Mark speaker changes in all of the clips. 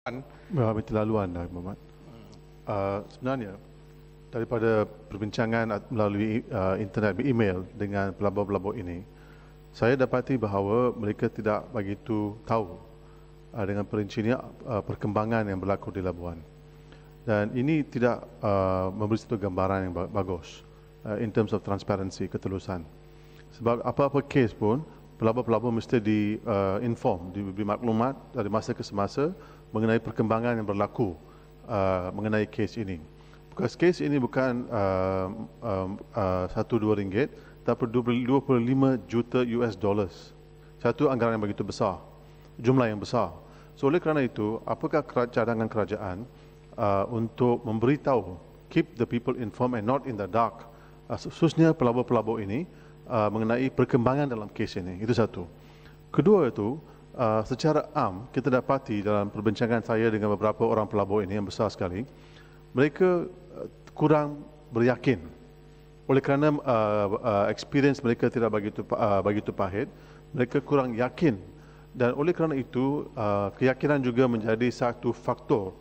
Speaker 1: laluan. Ya, minta laluan lah, Imam hmm. Uh, ah, sebenarnya, daripada perbincangan melalui uh, internet, email dengan pelabur-pelabur ini, saya dapati bahawa mereka tidak begitu tahu uh, dengan perinciannya uh, perkembangan yang berlaku di Labuan. Dan ini tidak uh, memberi satu gambaran yang bagus uh, in terms of transparency, ketelusan. Sebab apa-apa kes pun, pelabur-pelabur mesti di uh, diberi maklumat dari masa ke semasa mengenai perkembangan yang berlaku uh, mengenai kes ini. bukan kes ini bukan uh, um, uh, satu dua um, uh, ringgit, tapi 25 juta US dollars. Satu anggaran yang begitu besar, jumlah yang besar. So, oleh kerana itu, apakah cadangan kerajaan uh, untuk memberitahu, keep the people informed and not in the dark, uh, khususnya pelabur-pelabur ini uh, mengenai perkembangan dalam kes ini. Itu satu. Kedua itu, uh, secara am kita dapati dalam perbincangan saya dengan beberapa orang pelabur ini yang besar sekali mereka uh, kurang beryakin oleh kerana uh, uh, experience mereka tidak begitu uh, begitu pahit mereka kurang yakin dan oleh kerana itu uh, keyakinan juga menjadi satu faktor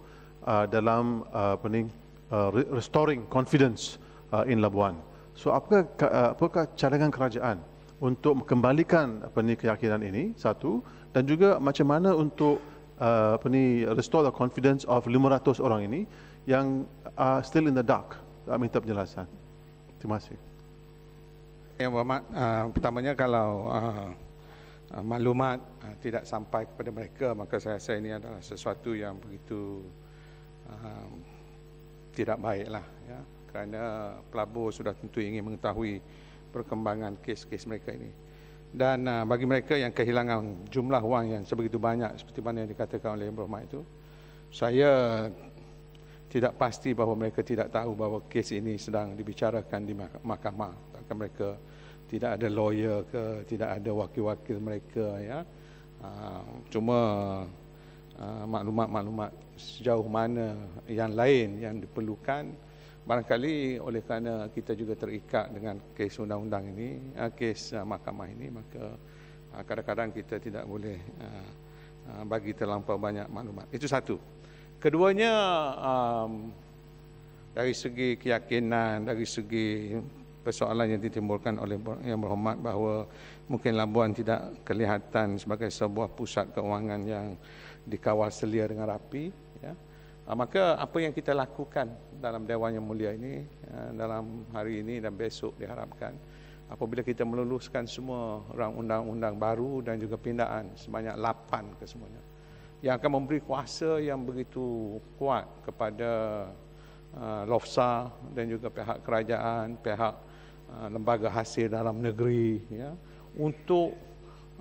Speaker 1: uh, dalam uh, apa ni uh, restoring confidence uh, in Labuan so apakah uh, apakah cadangan kerajaan untuk kembalikan apa ni keyakinan ini satu dan juga macam mana untuk uh, apa ni restore the confidence of 500 orang ini yang uh, still in the dark saya minta penjelasan terima kasih
Speaker 2: yang berhormat uh, pertamanya kalau uh, uh, maklumat uh, tidak sampai kepada mereka maka saya rasa ini adalah sesuatu yang begitu uh, tidak baiklah ya kerana pelabur sudah tentu ingin mengetahui perkembangan kes-kes mereka ini. Dan uh, bagi mereka yang kehilangan jumlah wang yang sebegitu banyak seperti mana yang dikatakan oleh Ibrahim itu, saya tidak pasti bahawa mereka tidak tahu bahawa kes ini sedang dibicarakan di mahkamah. Takkan mereka tidak ada lawyer ke, tidak ada wakil-wakil mereka ya. Uh, cuma uh, maklumat-maklumat sejauh mana yang lain yang diperlukan Barangkali oleh kerana kita juga terikat dengan kes undang-undang ini, ah, kes ah, mahkamah ini, maka ah, kadang-kadang kita tidak boleh bagi terlampau banyak maklumat. Itu satu. Keduanya, dari segi keyakinan, dari segi persoalan yang ditimbulkan oleh yang berhormat bahawa mungkin Labuan tidak kelihatan sebagai sebuah pusat keuangan yang dikawal selia dengan rapi, ya. Ah, maka apa yang kita lakukan dalam Dewan Yang Mulia ini, ah, dalam hari ini dan besok diharapkan, apabila kita meluluskan semua orang undang-undang baru dan juga pindaan sebanyak 8 ke semuanya, yang akan memberi kuasa yang begitu kuat kepada uh, Lofsa dan juga pihak kerajaan, pihak uh, lembaga hasil dalam negeri ya, untuk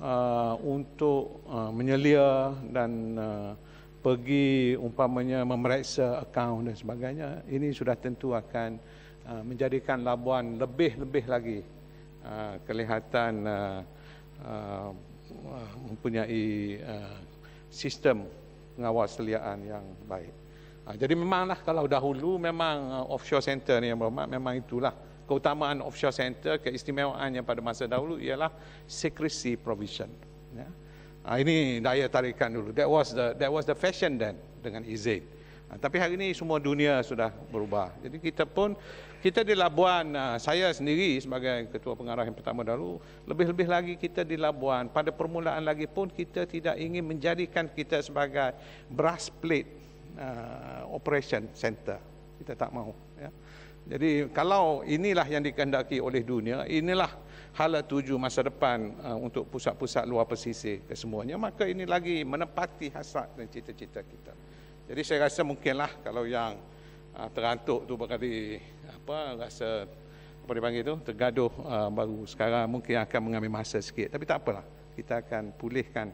Speaker 2: uh, untuk uh, menyelia dan uh, pergi umpamanya memeriksa akaun dan sebagainya ini sudah tentu akan uh, menjadikan labuan lebih-lebih lagi uh, kelihatan uh, uh, mempunyai uh, sistem pengawas seliaan yang baik. Uh, jadi memanglah kalau dahulu memang uh, offshore center ni yang bermak, memang itulah keutamaan offshore center keistimewaannya pada masa dahulu ialah secrecy provision ya. Yeah. Ha, ini daya tarikan dulu. That was the that was the fashion then dengan izin. Ha, tapi hari ini semua dunia sudah berubah. Jadi kita pun kita di Labuan, ah, saya sendiri sebagai ketua pengarah yang pertama dahulu, lebih-lebih lagi kita di Labuan, pada permulaan lagi pun kita tidak ingin menjadikan kita sebagai brass plate uh, operation center. Kita tak mahu. Ya. Jadi kalau inilah yang dikehendaki oleh dunia, inilah hala tuju masa depan uh, untuk pusat-pusat luar pesisir semuanya. maka ini lagi menepati hasrat dan cita-cita kita. Jadi saya rasa mungkinlah kalau yang uh, terantuk tu berkali apa rasa apa dipanggil tu tergaduh uh, baru sekarang mungkin akan mengambil masa sikit tapi tak apalah kita akan pulihkan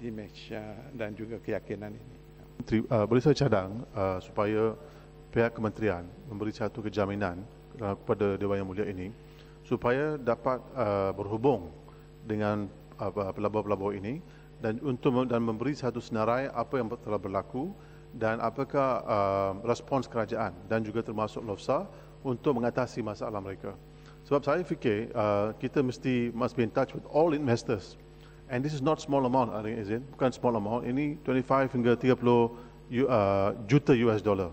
Speaker 2: image dan juga keyakinan ini.
Speaker 1: Boleh saya cadang supaya pihak kementerian memberi satu kejaminan uh, kepada Dewan Yang Mulia ini supaya dapat uh, berhubung dengan uh, pelabur-pelabur ini dan untuk dan memberi satu senarai apa yang telah berlaku dan apakah uh, respons kerajaan dan juga termasuk Lofsa untuk mengatasi masalah mereka. Sebab saya fikir uh, kita mesti must be in touch with all investors and this is not small amount Arin Izin, bukan small amount, ini 25 hingga 30 uh, juta US dollar.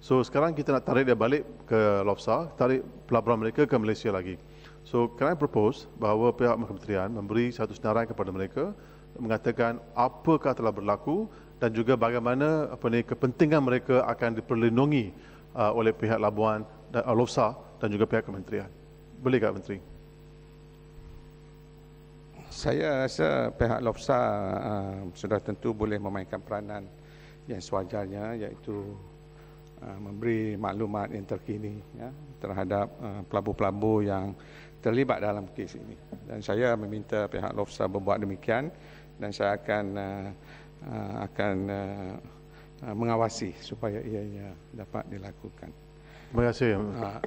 Speaker 1: So sekarang kita nak tarik dia balik ke Lofsa, tarik pelaburan mereka ke Malaysia lagi. So can I propose bahawa pihak kementerian memberi satu senarai kepada mereka mengatakan apakah telah berlaku dan juga bagaimana apa ni kepentingan mereka akan diperlindungi uh, oleh pihak labuan dan uh, Lofsa dan juga pihak kementerian. Boleh Kak Menteri?
Speaker 2: Saya rasa pihak Lofsa uh, sudah tentu boleh memainkan peranan yang sewajarnya iaitu Ah, memberi maklumat yang terkini ya, terhadap ah, pelabu-pelabu uh, yang terlibat dalam kes ini. Dan saya meminta pihak Lofsa berbuat demikian dan saya akan uh, uh, akan uh, uh, mengawasi supaya ia ia dapat dilakukan.
Speaker 1: Terima kasih. Uh,